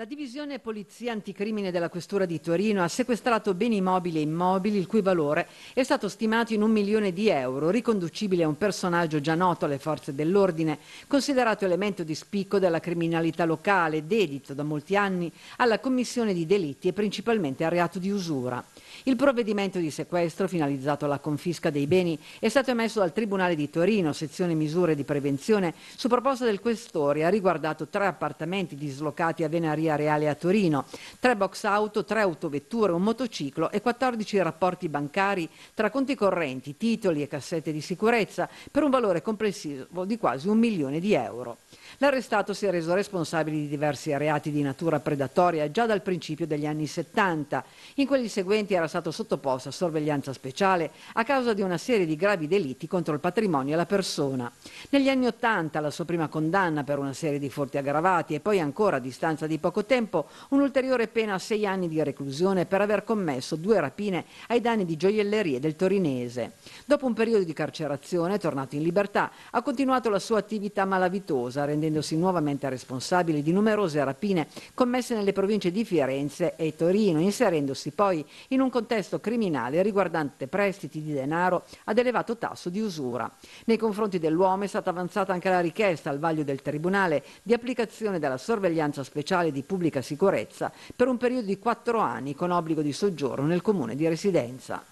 La divisione Polizia Anticrimine della Questura di Torino ha sequestrato beni mobili e immobili il cui valore è stato stimato in un milione di euro, riconducibile a un personaggio già noto alle forze dell'ordine, considerato elemento di spicco della criminalità locale, dedito da molti anni alla commissione di delitti e principalmente al reato di usura. Il provvedimento di sequestro, finalizzato alla confisca dei beni, è stato emesso dal Tribunale di Torino, sezione misure di prevenzione, su proposta del Questore, ha riguardato tre appartamenti dislocati a Venaria Via Reale a Torino, tre box auto, tre autovetture, un motociclo e 14 rapporti bancari tra conti correnti, titoli e cassette di sicurezza per un valore complessivo di quasi un milione di euro. L'arrestato si è reso responsabile di diversi reati di natura predatoria già dal principio degli anni 70. In quelli seguenti era stato sottoposto a sorveglianza speciale a causa di una serie di gravi delitti contro il patrimonio e la persona. Negli anni 80 la sua prima condanna per una serie di furti aggravati e poi ancora a distanza di poco poco tempo un'ulteriore pena a sei anni di reclusione per aver commesso due rapine ai danni di gioiellerie del torinese. Dopo un periodo di carcerazione, tornato in libertà, ha continuato la sua attività malavitosa, rendendosi nuovamente responsabile di numerose rapine commesse nelle province di Firenze e Torino, inserendosi poi in un contesto criminale riguardante prestiti di denaro ad elevato tasso di usura. Nei confronti dell'uomo è stata avanzata anche la richiesta al vaglio del Tribunale di applicazione della sorveglianza speciale di di pubblica sicurezza per un periodo di quattro anni con obbligo di soggiorno nel comune di residenza.